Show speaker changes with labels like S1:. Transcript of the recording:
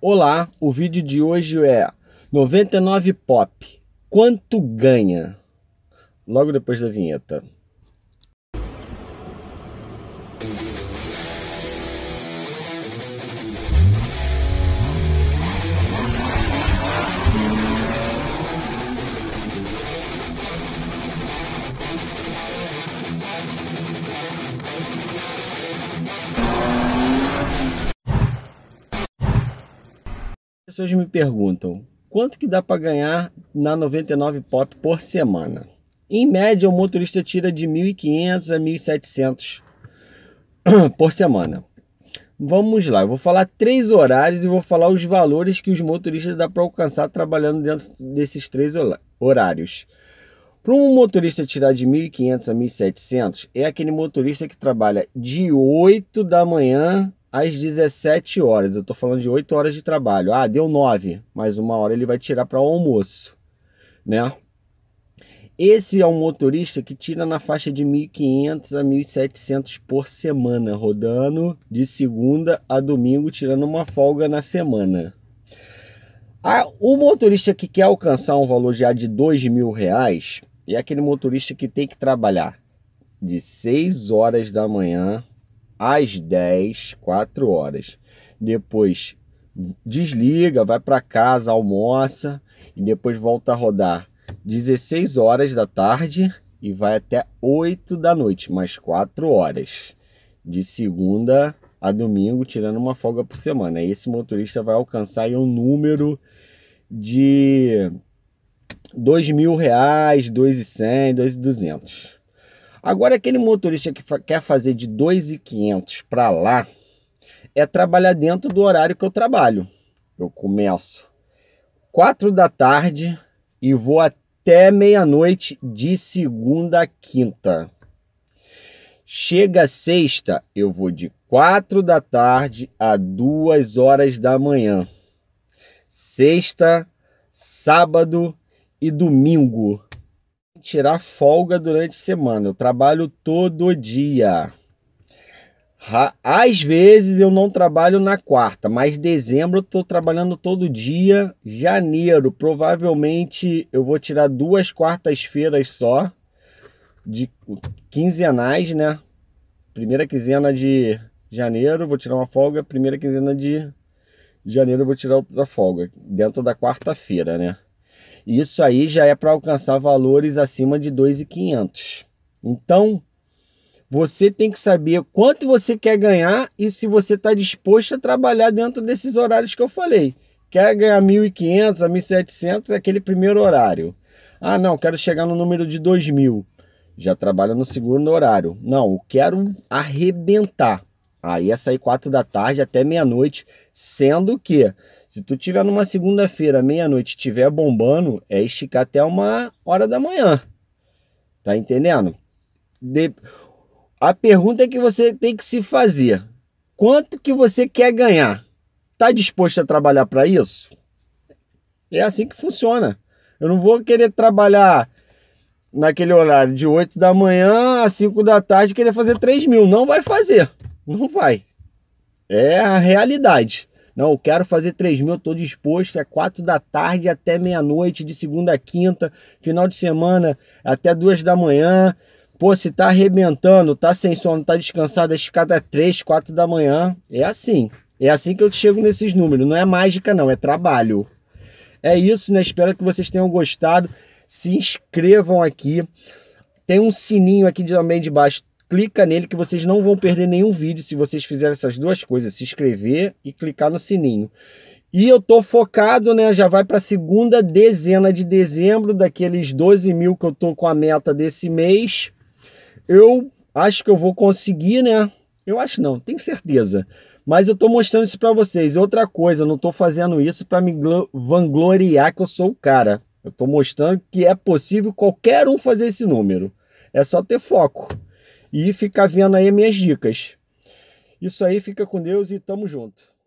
S1: Olá, o vídeo de hoje é 99 Pop. Quanto ganha? Logo depois da vinheta. pessoas me perguntam quanto que dá para ganhar na 99 Pop por semana. Em média, o motorista tira de 1.500 a 1.700 por semana. Vamos lá, eu vou falar três horários e vou falar os valores que os motoristas dá para alcançar trabalhando dentro desses três horários. Para um motorista tirar de 1.500 a 1.700, é aquele motorista que trabalha de 8 da manhã às 17 horas. Eu estou falando de 8 horas de trabalho. Ah, deu 9, mais uma hora ele vai tirar para o almoço, né? Esse é um motorista que tira na faixa de 1.500 a 1.700 por semana, rodando de segunda a domingo, tirando uma folga na semana. Ah, o motorista que quer alcançar um valor já de dois mil reais é aquele motorista que tem que trabalhar de 6 horas da manhã às 10, 4 horas. Depois desliga, vai para casa, almoça e depois volta a rodar 16 horas da tarde e vai até 8 da noite, mais 4 horas. De segunda a domingo, tirando uma folga por semana. Esse motorista vai alcançar um número de R$ 2.000, R$ 2.100, R$ 2.200. Agora, aquele motorista que quer fazer de 2,500 para lá é trabalhar dentro do horário que eu trabalho. Eu começo 4 da tarde e vou até meia-noite de segunda a quinta. Chega sexta, eu vou de 4 da tarde a 2 horas da manhã. Sexta, sábado e domingo tirar folga durante a semana. Eu trabalho todo dia. Às vezes eu não trabalho na quarta, mas dezembro eu estou trabalhando todo dia. Janeiro, provavelmente eu vou tirar duas quartas-feiras só, de quinzenais, né? Primeira quinzena de janeiro vou tirar uma folga, primeira quinzena de janeiro vou tirar outra folga, dentro da quarta-feira, né? Isso aí já é para alcançar valores acima de 2,500. Então, você tem que saber quanto você quer ganhar e se você está disposto a trabalhar dentro desses horários que eu falei. Quer ganhar 1.500 a 1.700 é aquele primeiro horário. Ah, não, quero chegar no número de 2.000. Já trabalha no segundo horário. Não, quero arrebentar. Aí ah, é sair 4 da tarde até meia-noite, sendo que se tu tiver numa segunda-feira, meia-noite, tiver bombando, é esticar até uma hora da manhã. Tá entendendo? De... A pergunta que você tem que se fazer: quanto que você quer ganhar? Tá disposto a trabalhar para isso? É assim que funciona. Eu não vou querer trabalhar naquele horário de 8 da manhã a 5 da tarde querer fazer 3 mil. Não vai fazer. Não vai. É a realidade. Não, eu quero fazer 3 mil, estou disposto. É 4 da tarde até meia-noite, de segunda a quinta, final de semana até 2 da manhã. Pô, se tá arrebentando, tá sem sono, tá descansado, é cada 3, 4 da manhã. É assim. É assim que eu chego nesses números. Não é mágica, não, é trabalho. É isso, né? Espero que vocês tenham gostado. Se inscrevam aqui. Tem um sininho aqui também de baixo clica nele que vocês não vão perder nenhum vídeo se vocês fizerem essas duas coisas, se inscrever e clicar no sininho. E eu tô focado, né? Já vai para a segunda dezena de dezembro, daqueles 12 mil que eu tô com a meta desse mês. Eu acho que eu vou conseguir, né? Eu acho não, tenho certeza. Mas eu tô mostrando isso para vocês. Outra coisa, eu não tô fazendo isso para me vangloriar que eu sou o cara. Eu tô mostrando que é possível qualquer um fazer esse número. É só ter foco e ficar vendo aí minhas dicas. Isso aí, fica com Deus e tamo junto.